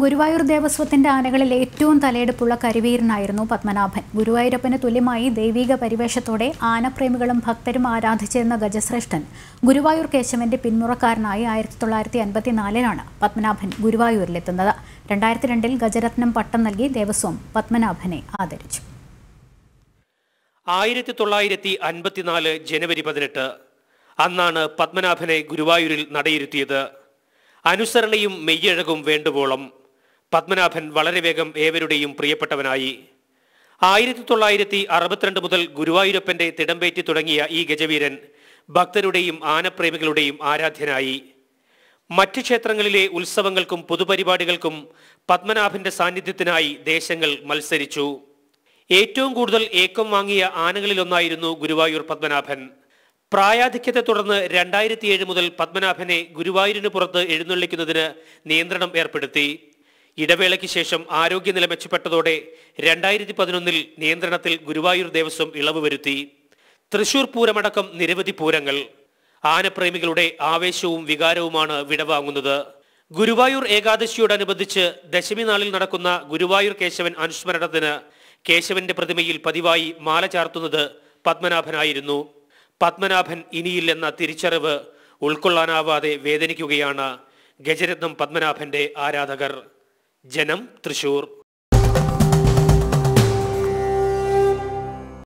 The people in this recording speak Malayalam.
ഗുരുവായൂർ ദേവസ്വത്തിന്റെ ആനകളിൽ ഏറ്റവും തലയെടുപ്പുള്ള കരുവീരനായിരുന്നു പത്മനാഭൻ ഗുരുവായൂരപ്പന് തുല്യമായി ദൈവീക പരിവേഷത്തോടെ ആനപ്രേമികളും ഭക്തരും ആരാധിച്ചിരുന്ന ഗജശ്രേഷ്ഠൻ ഗുരുവായൂർ കേശവന്റെ പിന്മുറക്കാരനായി ആയിരത്തി തൊള്ളായിരത്തി അൻപത്തിനാലിനാണ് പത്മനാഭൻ ഗുരുവായൂരിലെത്തുന്നത് രണ്ടായിരത്തി രണ്ടിൽ ഗജരത്നം പട്ടം നൽകി ദേവസ്വം പത്മനാഭനെ ആദരിച്ചു ആയിരത്തി തൊള്ളായിരത്തി അൻപത്തിനാല് ജനുവരി പതിനെട്ട് അന്നാണ് പത്മനാഭനെ ഗുരുവായൂരിൽ നടയിരുത്തിയത് അനുസരണയും മെയ്യഴകും വേണ്ടുവോളം പത്മനാഭൻ വളരെ വേഗം ഏവരുടെയും പ്രിയപ്പെട്ടവനായി ആയിരത്തി തൊള്ളായിരത്തി അറുപത്തിരണ്ട് മുതൽ ഗുരുവായൂരപ്പന്റെ തിടമ്പേറ്റി തുടങ്ങിയ ഈ ഗജവീരൻ ഭക്തരുടെയും ആനപ്രേമികളുടെയും ആരാധ്യനായി മറ്റ് ക്ഷേത്രങ്ങളിലെ ഉത്സവങ്ങൾക്കും പൊതുപരിപാടികൾക്കും പത്മനാഭന്റെ സാന്നിധ്യത്തിനായി ദേശങ്ങൾ മത്സരിച്ചു ഏറ്റവും കൂടുതൽ ഏക്കം വാങ്ങിയ ആനകളിലൊന്നായിരുന്നു ഗുരുവായൂർ പത്മനാഭൻ പ്രായാധിക്യത്തെ തുടർന്ന് ഏഴ് മുതൽ പത്മനാഭനെ ഗുരുവായൂരിന് പുറത്ത് എഴുന്നള്ളിക്കുന്നതിന് നിയന്ത്രണം ഏർപ്പെടുത്തി ഇടവേളയ്ക്ക് ശേഷം ആരോഗ്യനില മെച്ചപ്പെട്ടതോടെ രണ്ടായിരത്തി പതിനൊന്നിൽ നിയന്ത്രണത്തിൽ ഗുരുവായൂർ ദേവസ്വം ഇളവ് വരുത്തി തൃശൂർ പൂരമടക്കം നിരവധി പൂരങ്ങൾ ആനപ്രേമികളുടെ ആവേശവും വികാരവുമാണ് വിടവാങ്ങുന്നത് ഗുരുവായൂർ ഏകാദശിയോടനുബന്ധിച്ച് ദശമി നാളിൽ നടക്കുന്ന ഗുരുവായൂർ കേശവൻ അനുസ്മരണത്തിന് കേശവന്റെ പ്രതിമയിൽ പതിവായി മാല ചാർത്തുന്നത് പത്മനാഭനായിരുന്നു പത്മനാഭൻ ഇനിയില്ലെന്ന തിരിച്ചറിവ് ഉൾക്കൊള്ളാനാവാതെ വേദനിക്കുകയാണ് ഗജരത്നം പത്മനാഭന്റെ ആരാധകർ ജനം തൃശൂർ